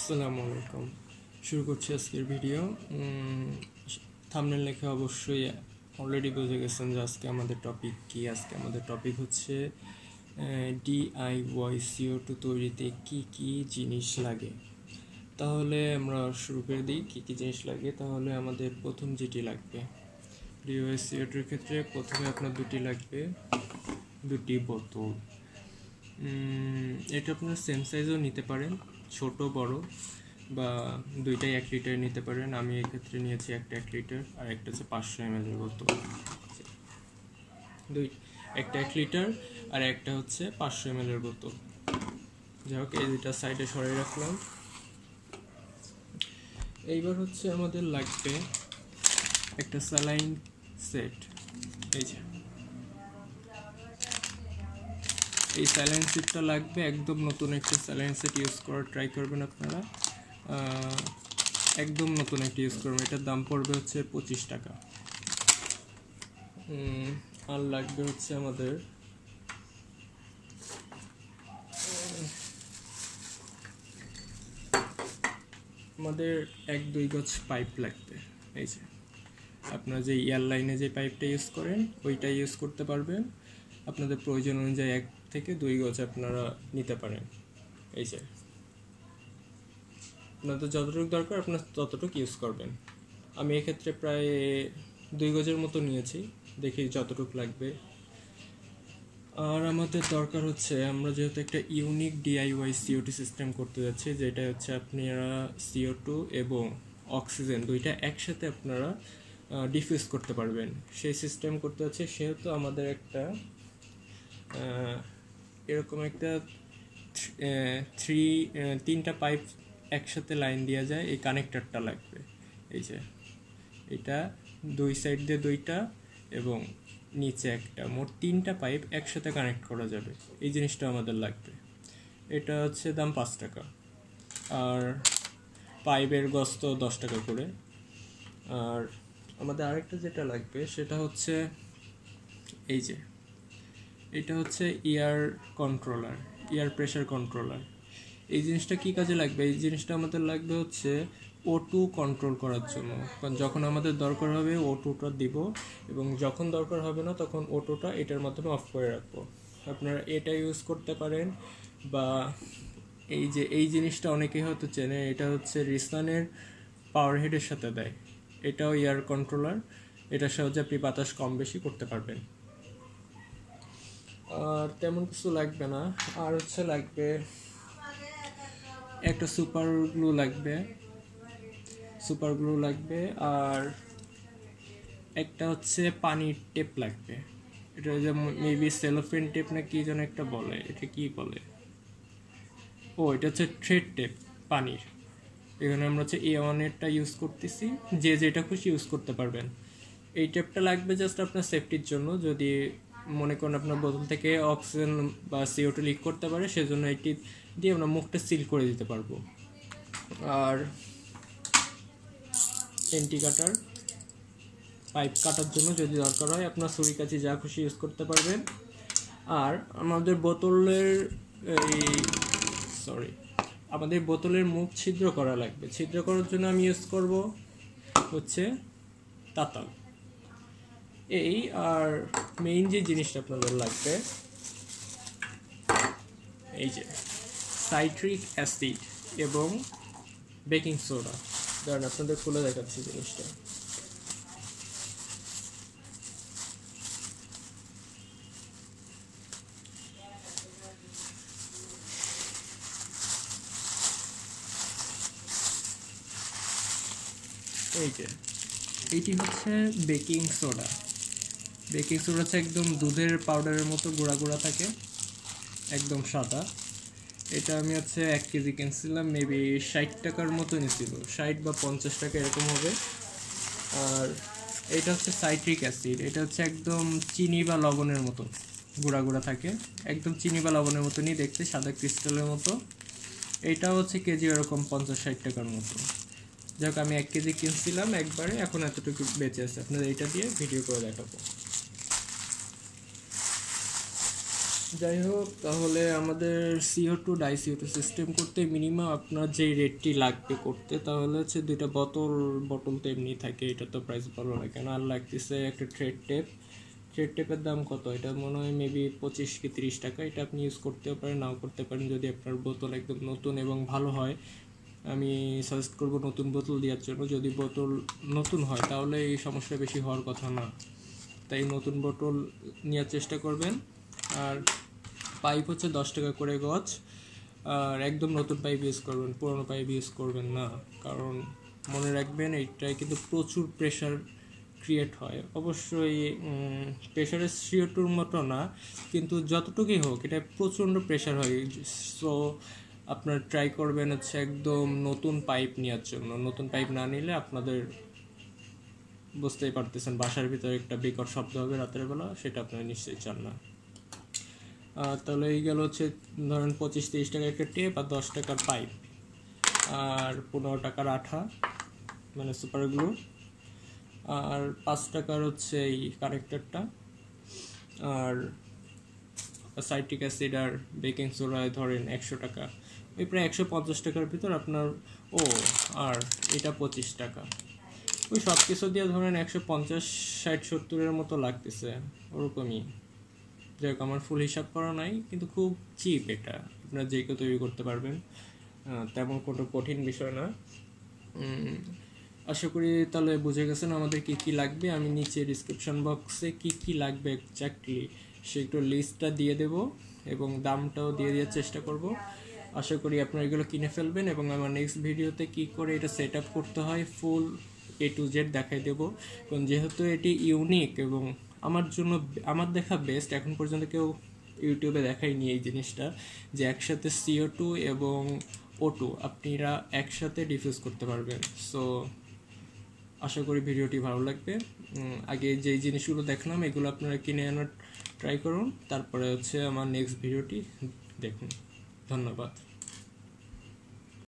আসসালামু আলাইকুম শুরু করছি আজকের ভিডিও থামনেল লেখে অবশ্যই অলরেডি বুঝে গেছেন যে আজকে আমাদের টপিক কি আজকে আমাদের টপিক হচ্ছে ডিআইওয়াই সিও টু তৈরিতে কি কি জিনিস লাগে তাহলে আমরা শুরু করে দিই কী কী জিনিস লাগে তাহলে আমাদের প্রথম যেটি লাগবে ডিওয়াই সিও টুর ক্ষেত্রে প্রথমে আপনার দুটি লাগবে দুটি বোতল এটা আপনার সেম সাইজও নিতে পারেন ছোট বড় বা দুইটাই এক লিটার নিতে পারেন আমি এক্ষেত্রে নিয়েছি একটা এক লিটার আর একটা হচ্ছে পাঁচশো এম এর বোতল দুই একটা এক লিটার আর একটা হচ্ছে পাঁচশো এম এর বোতল যাই হোক এই দুইটা সাইডে সরিয়ে রাখলাম এইবার হচ্ছে আমাদের লাগবে একটা স্যালাইন সেট এই যে এই স্যালাইন সিটটা লাগবে একদম নতুন একটা স্যালাইন সিট ইউজ করার ট্রাই করবেন আপনারা একদম নতুন একটা ইউজ করবেন এটার দাম পড়বে হচ্ছে পঁচিশ টাকা আর লাগবে হচ্ছে আমাদের আমাদের এক দুই গজ পাইপ লাগবে এই যে আপনারা যে এয়ারলাইনে যে পাইপটা ইউজ করেন ওইটা ইউজ করতে পারবেন আপনাদের প্রয়োজন অনুযায়ী এক থেকে দুই গজ আপনারা নিতে পারেন এই যে আপনাদের যতটুকু দরকার আপনার ততটুকু ইউজ করবেন আমি এক্ষেত্রে প্রায় দুই গজের মতো নিয়েছি দেখি যতটুকু লাগবে আর আমাদের দরকার হচ্ছে আমরা যেহেতু একটা ইউনিক ডিআইওয়াই সিওটি সিস্টেম করতে যাচ্ছি যেটা হচ্ছে আপনারা সিও টু এবং অক্সিজেন দুইটা একসাথে আপনারা ডিফিউজ করতে পারবেন সেই সিস্টেম করতে হচ্ছে সেহেতু আমাদের একটা এরকম একটা থ্রি তিনটা পাইপ একসাথে লাইন দেওয়া যায় এই কানেক্টরটা লাগবে এই যে এটা দুই সাইড দিয়ে দুইটা এবং নিচে একটা মোট তিনটা পাইপ একসাথে কানেক্ট করা যাবে এই জিনিসটা আমাদের লাগবে এটা হচ্ছে দাম পাঁচ টাকা আর পাইপের গস্ত দশ টাকা করে আর আমাদের আরেকটা যেটা লাগবে সেটা হচ্ছে এই যে এটা হচ্ছে air controller air pressure controller এই জিনিসটা কী কাজে লাগবে এই জিনিসটা আমাদের লাগবে হচ্ছে ও টু কন্ট্রোল করার জন্য কারণ যখন আমাদের দরকার হবে ও টুটা দিব এবং যখন দরকার হবে না তখন ও টুটা এটার মাধ্যমে অফ করে রাখবো আপনারা এটা ইউজ করতে পারেন বা এই যে এই জিনিসটা অনেকেই হয়তো চেনে এটা হচ্ছে রিসানের পাওয়ার হেডের সাথে দেয় এটাও এয়ার কন্ট্রোলার এটার সাহায্যে আপনি বাতাস কম বেশি করতে পারবেন আর তেমন কিছু লাগবে না আর হচ্ছে লাগবে একটা সুপার গ্লু লাগবে সুপার গ্লু লাগবে আর একটা হচ্ছে পানির টেপ লাগবে এটা যে মেবি সেলোফেন টেপ না কি যেন একটা বলে এটা কি বলে ও এটা হচ্ছে থ্রেড টেপ পানির এখানে আমরা হচ্ছে এ ওয়ানেরটা ইউজ করতেছি যে যেটা খুশি ইউজ করতে পারবেন এই টেপটা লাগবে জাস্ট আপনার সেফটির জন্য যদি মনে করেন আপনার বোতল থেকে অক্সিজেন বা সিও টু লিক করতে পারে সেজন্য এটি দিয়ে আমরা মুখটা সিল করে দিতে পারবো আর এন্টি কাটার পাইপ কাটার জন্য যদি দরকার হয় আপনার ছুরি কাছে যা খুশি ইউজ করতে পারবেন আর আমাদের বোতলের এই সরি আমাদের বোতলের মুখ ছিদ্র করা লাগবে ছিদ্র করার জন্য আমি ইউজ করব হচ্ছে তাতাল এই আর মেইন যে জিনিসটা আপনাদের লাগবে এই যে সাইট্রিক অ্যাসিড এবং বেকিং সোডা ধরেন আপনাদের খুলে দেখাচ্ছি জিনিসটা এই যে এটি হচ্ছে বেকিং সোডা বেকিং সোডা হচ্ছে একদম দুধের পাউডারের মতো গোড়া গোড়া থাকে একদম সাদা এটা আমি হচ্ছে এক কেজি কিনছিলাম মেবি ষাট টাকার মতো নিয়েছিল ষাট বা পঞ্চাশ টাকা এরকম হবে আর এটা হচ্ছে সাইট্রিক অ্যাসিড এটা হচ্ছে একদম চিনি বা লবণের মতো গুঁড়া গুঁড়া থাকে একদম চিনি বা লবণের মতনই দেখতে সাদা ক্রিস্টালের মতো এটা হচ্ছে কেজি এরকম পঞ্চাশ ষাট টাকার মতো যাক আমি এক কেজি কিনছিলাম একবারে এখন এতটুকু বেঁচে আছে আপনাদের এটা দিয়ে ভিডিও করে দেখাবো যাই হোক তাহলে আমাদের CO two DIY CO two system করতে মিনিমাম আপনার যে রেটটি লাগবে করতে তাহলে হচ্ছে দুইটা বোতল বটল তো এমনি থাকে এটা তো প্রাইস ভালো লাগে না আর লাগতেছে একটা ট্রেড টেপ ট্রেড টেপের দাম কত এটা মনে হয় মেবি পঁচিশ কি তিরিশ টাকা এটা আপনি ইউজ করতেও পারেন নাও করতে পারেন যদি আপনার বোতল একদম নতুন এবং ভালো হয় আমি সাজেস্ট করবো নতুন বোতল দেওয়ার জন্য যদি বোতল নতুন হয় তাহলে এই সমস্যা বেশি হওয়ার কথা না তাই নতুন বোতল নেওয়ার চেষ্টা করবেন আর পাইপ হচ্ছে দশ টাকা করে গজ আর একদম নতুন পাইপ ইউজ করবেন পুরনো পাইপ ইউজ করবেন না কারণ মনে রাখবেন এইটায় কিন্তু প্রচুর প্রেশার ক্রিয়েট হয় অবশ্যই প্রেশারের সিওটুর মতো না কিন্তু যতটুকুই হোক এটা প্রচণ্ড প্রেশার হয় সো আপনার ট্রাই করবেন হচ্ছে একদম নতুন পাইপ নেওয়ার জন্য নতুন পাইপ না নিলে আপনাদের বুঝতেই পারতেছেন বাসার ভিতরে একটা বিকট শব্দ হবে রাতের বেলা সেটা আপনারা নিশ্চয়ই চান না তাহলে এই গেল হচ্ছে ধরেন পঁচিশ তিরিশ টাকা একটা টেপ আর দশ টাকার পাইপ আর পনেরো টাকার আঠা মানে সুপার গ্লু আর পাঁচ টাকার হচ্ছে এই কানেক্টারটা আর সাইট্রিক অ্যাসিড আর বেকিং সোডায় ধরেন একশো টাকা ওই প্রায় একশো পঞ্চাশ টাকার ভিতর আপনার ও আর এটা পঁচিশ টাকা ওই সব কিছু দিয়ে ধরেন একশো পঞ্চাশ ষাট সত্তরের মতো লাগতেছে ওরকমই যাই হোক আমার ফুল হিসাব করা নাই কিন্তু খুব চিপ এটা আপনারা যে কেউ তৈরি করতে পারবেন তেমন কোনো কঠিন বিষয় না আশা করি তাহলে বুঝে গেছেন আমাদের কি কি লাগবে আমি নিচে ডিসক্রিপশন বক্সে কি কি লাগবে এক্স্যাক্টলি সে একটু লিস্টটা দিয়ে দেব এবং দামটাও দিয়ে দেওয়ার চেষ্টা করব আশা করি আপনারা এগুলো কিনে ফেলবেন এবং আমার নেক্সট ভিডিওতে কি করে এটা সেট করতে হয় ফুল এ টু জেড দেখাই দেবো এবং যেহেতু এটি ইউনিক এবং আমার জন্য আমার দেখা বেস্ট এখন পর্যন্ত কেউ ইউটিউবে দেখায়নি এই জিনিসটা যে একসাথে সিও টু এবং ও টু আপনারা একসাথে ডিফিউজ করতে পারবেন সো আশা করি ভিডিওটি ভালো লাগবে আগে যেই জিনিসগুলো দেখলাম এগুলো আপনারা কিনে আনার ট্রাই করুন তারপরে হচ্ছে আমার নেক্সট ভিডিওটি দেখুন ধন্যবাদ